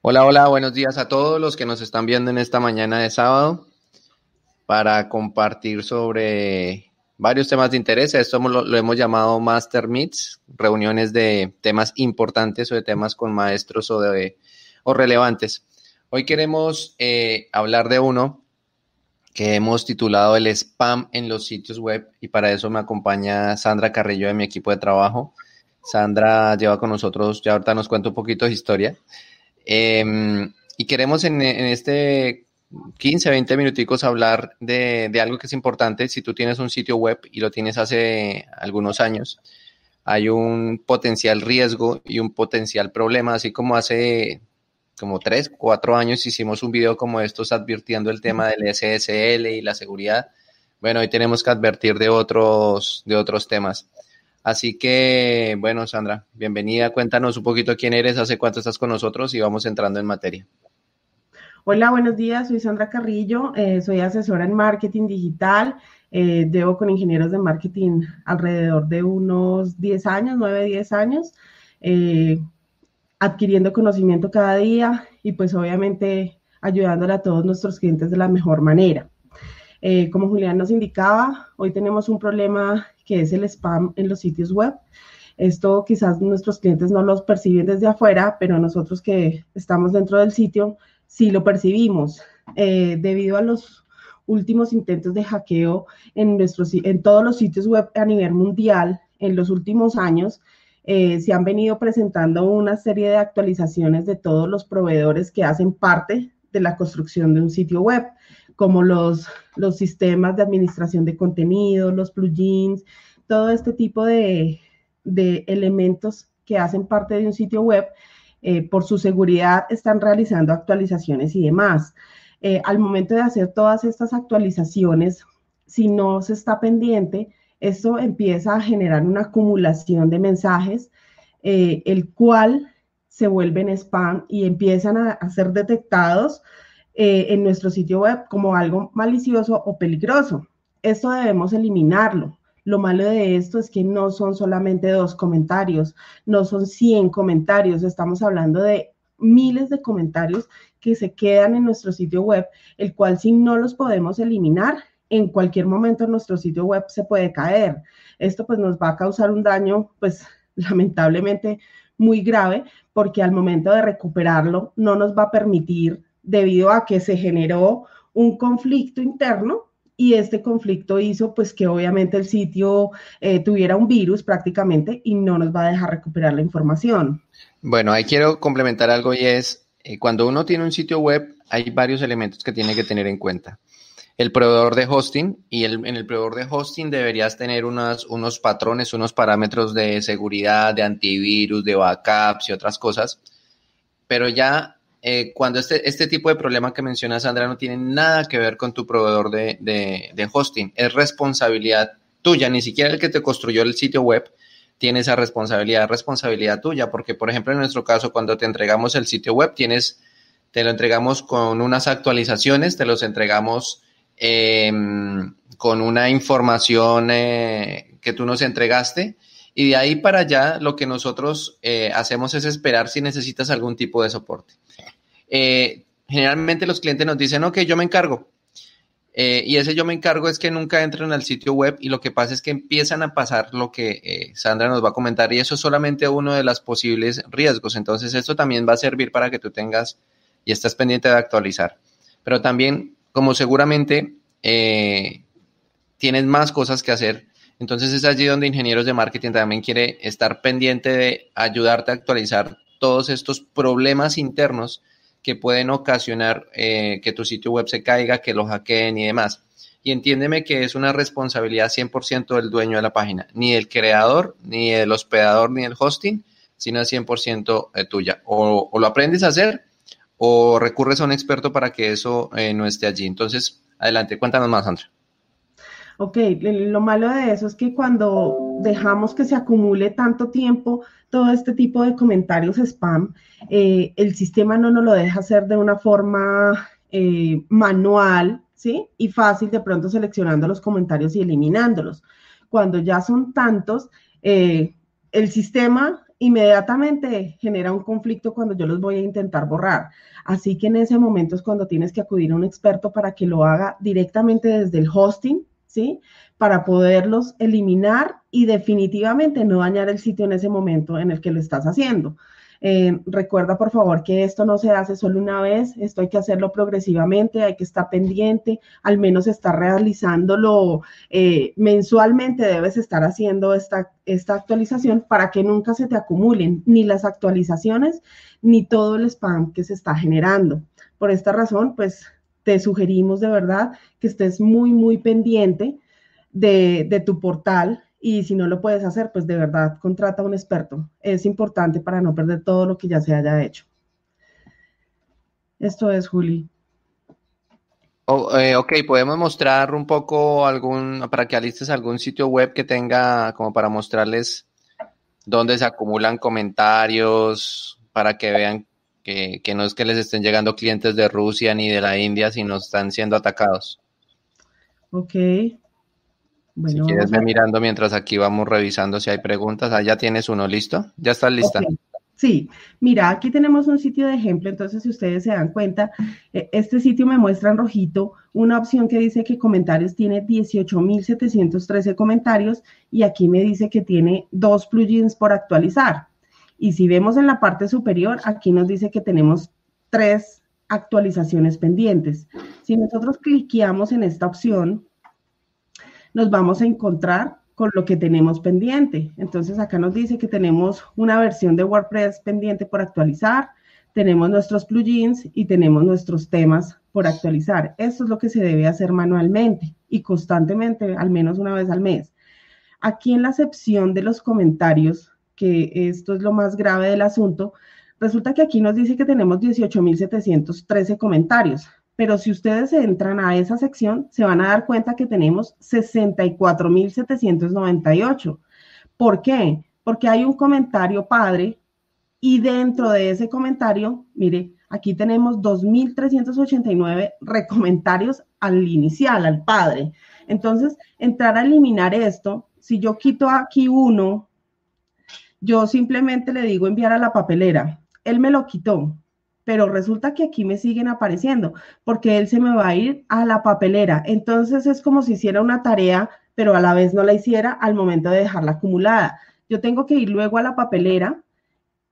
Hola, hola, buenos días a todos los que nos están viendo en esta mañana de sábado para compartir sobre varios temas de interés. Esto lo, hemos llamado Master Meets, reuniones de temas importantes o de temas con maestros o, de, o relevantes. Hoy queremos eh, hablar de uno que hemos titulado el spam en los sitios web y para eso me acompaña Sandra Carrillo de mi equipo de trabajo. Sandra lleva con nosotros, ya ahorita nos cuenta un poquito de historia. Em, y queremos en, este 15, 20 minuticos hablar de, algo que es importante. Si tú tienes un sitio web y lo tienes hace algunos años, hay un potencial riesgo y un potencial problema, así como hace como 3, 4 años hicimos un video como estos advirtiendo el tema del SSL y la seguridad. Bueno, hoy tenemos que advertir de otros, de otros temas. Así que, bueno, Sandra, bienvenida. Cuéntanos un poquito quién eres, hace cuánto estás con nosotros y vamos entrando en materia. Hola, buenos días. Soy Sandra Carrillo, eh, soy asesora en marketing digital. debo eh, con ingenieros de marketing alrededor de unos 10 años, 9, 10 años, eh, adquiriendo conocimiento cada día y pues obviamente ayudándole a todos nuestros clientes de la mejor manera. Eh, como Julián nos indicaba, hoy tenemos un problema que es el spam en los sitios web. Esto quizás nuestros clientes no los perciben desde afuera, pero nosotros que estamos dentro del sitio sí lo percibimos. Eh, debido a los últimos intentos de hackeo en, nuestros, en todos los sitios web a nivel mundial en los últimos años, eh, se han venido presentando una serie de actualizaciones de todos los proveedores que hacen parte de la construcción de un sitio web como los, los sistemas de administración de contenido, los plugins, todo este tipo de, elementos que hacen parte de un sitio web, eh, por su seguridad están realizando actualizaciones y demás. Eh, al momento de hacer todas estas actualizaciones, si no se está pendiente, esto empieza a generar una acumulación de mensajes, eh, el cual se vuelve en spam y empiezan a ser detectados eh, en nuestro sitio web como algo malicioso o peligroso. Esto debemos eliminarlo. Lo malo de esto es que no son solamente dos comentarios, no son 100 comentarios, estamos hablando de miles de comentarios que se quedan en nuestro sitio web, el cual si no los podemos eliminar, en cualquier momento nuestro sitio web se puede caer. Esto pues nos va a causar un daño pues lamentablemente muy grave porque al momento de recuperarlo no nos va a permitir debido a que se generó un conflicto interno y este conflicto hizo pues que obviamente el sitio eh, tuviera un virus prácticamente y no nos va a dejar recuperar la información. Bueno, ahí quiero complementar algo y es, eh, cuando uno tiene un sitio web hay varios elementos que tiene que tener en cuenta. El proveedor de hosting y en el proveedor de hosting deberías tener unas, unos patrones, unos parámetros de seguridad, de antivirus, de backups y otras cosas. Pero ya eh, cuando este, este, tipo de problema que mencionas, Sandra no tiene nada que ver con tu proveedor de, de, hosting, es responsabilidad tuya, ni siquiera el que te construyó el sitio web tiene esa responsabilidad, responsabilidad tuya, porque por ejemplo en nuestro caso cuando te entregamos el sitio web tienes, te lo entregamos con unas actualizaciones, te los entregamos eh, con una información eh, que tú nos entregaste y de ahí para allá, lo que nosotros eh, hacemos es esperar si necesitas algún tipo de soporte. Eh, generalmente los clientes nos dicen, ok, yo me encargo. Eh, y ese yo me encargo es que nunca entran al sitio web y lo que pasa es que empiezan a pasar lo que Sandra nos va a comentar y eso es solamente uno de los posibles riesgos. Entonces esto también va a servir para que tú tengas y estás pendiente de actualizar. Pero también, como seguramente tienes más cosas que hacer, entonces es allí donde ingenieros de marketing también quiere estar pendiente de ayudarte a actualizar todos estos problemas internos que pueden ocasionar eh, que tu sitio web se caiga, que lo hackeen y demás. Y entiéndeme que es una responsabilidad 100% del dueño de la página, ni del creador, ni del hospedador, ni el hosting, sino 100% eh, tuya. O, lo aprendes a hacer o recurres a un experto para que eso eh, no esté allí. Entonces, adelante, cuéntanos más, Andrea. Ok, lo malo de eso es que cuando dejamos que se acumule tanto tiempo todo este tipo de comentarios spam, eh, el sistema no nos lo deja hacer de una forma eh, manual, ¿sí? Y fácil de pronto seleccionando los comentarios y eliminándolos. Cuando ya son tantos, eh, el sistema inmediatamente genera un conflicto cuando yo los voy a intentar borrar. Así que en ese momento es cuando tienes que acudir a un experto para que lo haga directamente desde el hosting, ¿sí? Para poderlos eliminar y definitivamente no dañar el sitio en ese momento en el que lo estás haciendo. Eh, recuerda, por favor, que esto no se hace solo una vez, esto hay que hacerlo progresivamente, hay que estar pendiente, al menos estar realizándolo eh, mensualmente, debes estar haciendo esta, esta actualización para que nunca se te acumulen ni las actualizaciones ni todo el spam que se está generando. Por esta razón, pues te sugerimos de verdad que estés muy, muy pendiente de, de tu portal y si no lo puedes hacer, pues de verdad contrata a un experto. Es importante para no perder todo lo que ya se haya hecho. Esto es, Juli. Eh, ok, podemos mostrar un poco algún, para que alistes algún sitio web que tenga como para mostrarles dónde se acumulan comentarios, para que vean que, no es que les estén llegando clientes de Rusia ni de la India, sino están siendo atacados. Ok. Bueno, si quieres, mirando mientras aquí vamos revisando si hay preguntas. Ah, ya tienes uno, ¿listo? Ya estás lista. Sí, mira, aquí tenemos un sitio de ejemplo, entonces si ustedes se dan cuenta, eh, este sitio me muestra en rojito una opción que dice que comentarios tiene 18.713 comentarios y aquí me dice que tiene dos plugins por actualizar. Y si vemos en la parte superior, aquí nos dice que tenemos tres actualizaciones pendientes. Si nosotros cliqueamos en esta opción, nos vamos a encontrar con lo que tenemos pendiente. Entonces acá nos dice que tenemos una versión de WordPress pendiente por actualizar, tenemos nuestros plugins y tenemos nuestros temas por actualizar. Esto es lo que se debe hacer manualmente y constantemente, al menos una vez al mes. Aquí en la sección de los comentarios que esto es lo más grave del asunto, resulta que aquí nos dice que tenemos 18.713 comentarios, pero si ustedes entran a esa sección, se van a dar cuenta que tenemos 64.798. ¿Por qué? Porque hay un comentario padre y dentro de ese comentario, mire, aquí tenemos 2.389 recomentarios al inicial, al padre. Entonces, entrar a eliminar esto, si yo quito aquí uno yo simplemente le digo enviar a la papelera. Él me lo quitó, pero resulta que aquí me siguen apareciendo porque él se me va a ir a la papelera. Entonces es como si hiciera una tarea, pero a la vez no la hiciera al momento de dejarla acumulada. Yo tengo que ir luego a la papelera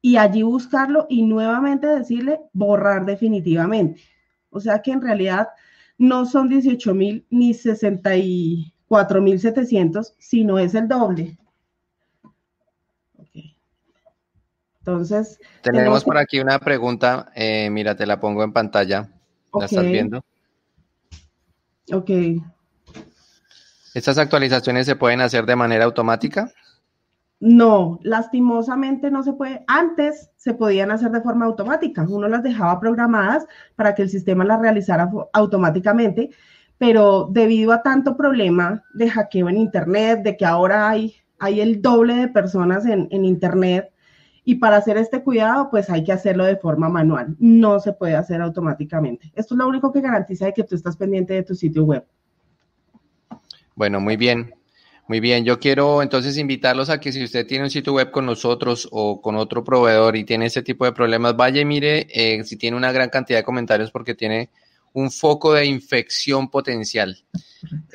y allí buscarlo y nuevamente decirle borrar definitivamente. O sea que en realidad no son 18 mil ni 64 mil 700, sino es el doble. Entonces. Tenemos, por aquí una pregunta, eh, mira, te la pongo en pantalla. ¿La estás viendo? Ok. ¿Estas actualizaciones se pueden hacer de manera automática? No, lastimosamente no se puede. Antes se podían hacer de forma automática. Uno las dejaba programadas para que el sistema las realizara automáticamente, pero debido a tanto problema de hackeo en Internet, de que ahora hay, hay el doble de personas en, en Internet, y para hacer este cuidado, pues hay que hacerlo de forma manual, no se puede hacer automáticamente. Esto es lo único que garantiza de que tú estás pendiente de tu sitio web. Bueno, muy bien. Muy bien, yo quiero entonces invitarlos a que si usted tiene un sitio web con nosotros o con otro proveedor y tiene este tipo de problemas, vaya y mire eh, si tiene una gran cantidad de comentarios porque tiene un foco de infección potencial.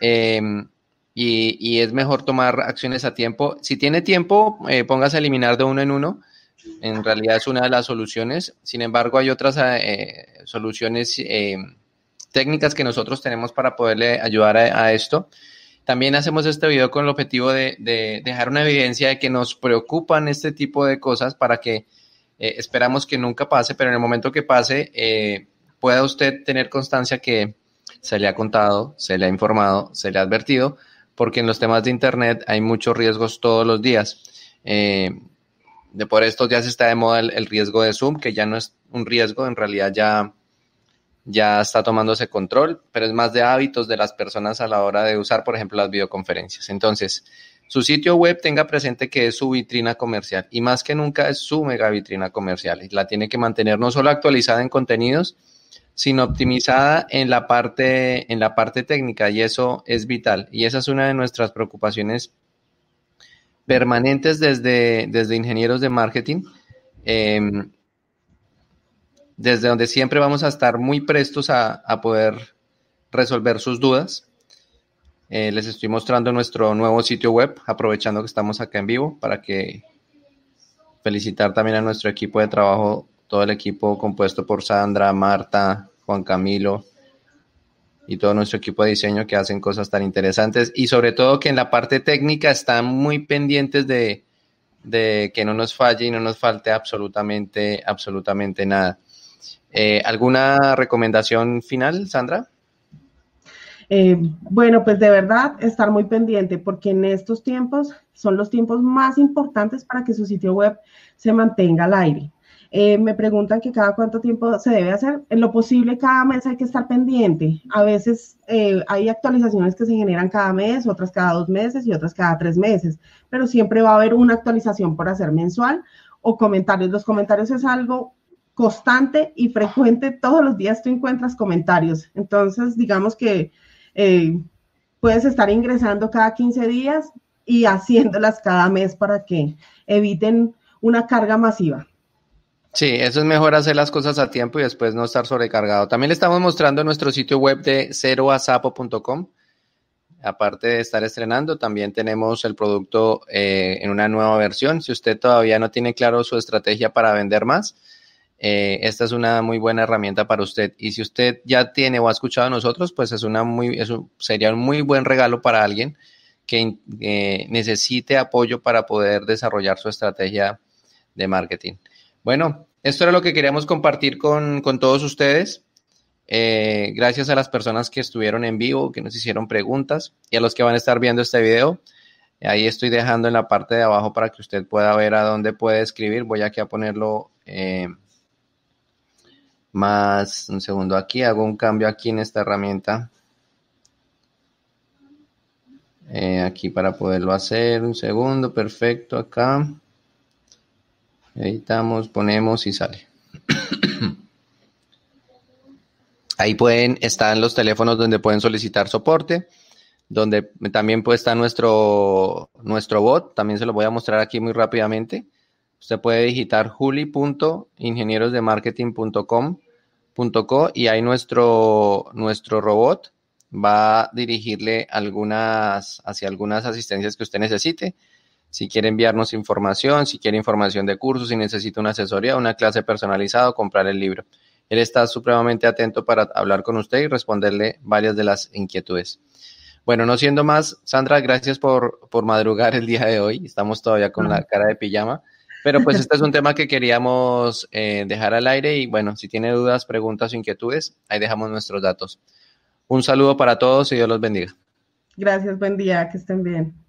Em, y, es mejor tomar acciones a tiempo. Si tiene tiempo, eh, póngase a eliminar de uno en uno en realidad es una de las soluciones. Sin embargo, hay otras eh, soluciones eh, técnicas que nosotros tenemos para poderle ayudar a, esto. También hacemos este video con el objetivo de, dejar una evidencia de que nos preocupan este tipo de cosas para que eh, esperamos que nunca pase, pero en el momento que pase pueda usted tener constancia que se le ha contado, se le ha informado, se le ha advertido, porque en los temas de Internet hay muchos riesgos todos los días de por esto ya se está de moda el, riesgo de Zoom, que ya no es un riesgo, en realidad ya, ya está tomándose control, pero es más de hábitos de las personas a la hora de usar, por ejemplo, las videoconferencias. Entonces, su sitio web tenga presente que es su vitrina comercial y más que nunca es su mega vitrina comercial y la tiene que mantener no solo actualizada en contenidos, sino optimizada en la parte en la parte técnica y eso es vital y esa es una de nuestras preocupaciones permanentes desde, desde ingenieros de marketing, em, desde donde siempre vamos a estar muy prestos a, poder resolver sus dudas. Eh, les estoy mostrando nuestro nuevo sitio web, aprovechando que estamos acá en vivo para que felicitar también a nuestro equipo de trabajo, todo el equipo compuesto por Sandra, Marta, Juan Camilo, y todo nuestro equipo de diseño que hacen cosas tan interesantes y sobre todo que en la parte técnica están muy pendientes de, que no nos falle y no nos falte absolutamente, absolutamente nada. Eh, ¿Alguna recomendación final, Sandra? Eh, bueno, pues de verdad estar muy pendiente porque en estos tiempos son los tiempos más importantes para que su sitio web se mantenga al aire. Eh, me preguntan que cada cuánto tiempo se debe hacer. En lo posible, cada mes hay que estar pendiente. A veces eh, hay actualizaciones que se generan cada mes, otras cada dos meses y otras cada tres meses, pero siempre va a haber una actualización por hacer mensual o comentarios. Los comentarios es algo constante y frecuente. Todos los días tú encuentras comentarios. Entonces, digamos que eh, puedes estar ingresando cada 15 días y haciéndolas cada mes para que eviten una carga masiva. Sí, eso es mejor hacer las cosas a tiempo y después no estar sobrecargado. También le estamos mostrando nuestro sitio web de ceroasapo.com. Aparte de estar estrenando, también tenemos el producto eh, en una nueva versión. Si usted todavía no tiene claro su estrategia para vender más, eh, esta es una muy buena herramienta para usted. Y si usted ya tiene o ha escuchado a nosotros, pues es una muy, sería un muy buen regalo para alguien que eh, necesite apoyo para poder desarrollar su estrategia de marketing. Bueno, esto era lo que queríamos compartir con, todos ustedes. Eh, gracias a las personas que estuvieron en vivo, que nos hicieron preguntas y a los que van a estar viendo este video. Ahí estoy dejando en la parte de abajo para que usted pueda ver a dónde puede escribir. Voy aquí a ponerlo eh, más un segundo aquí. Hago un cambio aquí en esta herramienta. Eh, aquí para poderlo hacer. Un segundo, perfecto, acá. Editamos, ponemos y sale. Ahí pueden, están los teléfonos donde pueden solicitar soporte, donde también puede estar nuestro, nuestro bot, también se lo voy a mostrar aquí muy rápidamente. Usted puede digitar juli.ingenierosdemarketing.com.co y ahí nuestro, nuestro robot va a dirigirle algunas, hacia algunas asistencias que usted necesite. Si quiere enviarnos información, si quiere información de cursos, si necesita una asesoría, una clase personalizada comprar el libro. Él está supremamente atento para hablar con usted y responderle varias de las inquietudes. Bueno, no siendo más, Sandra, gracias por, por madrugar el día de hoy. Estamos todavía con la cara de pijama, pero pues este es un tema que queríamos eh, dejar al aire y bueno, si tiene dudas, preguntas o inquietudes, ahí dejamos nuestros datos. Un saludo para todos y Dios los bendiga. Gracias, buen día, que estén bien.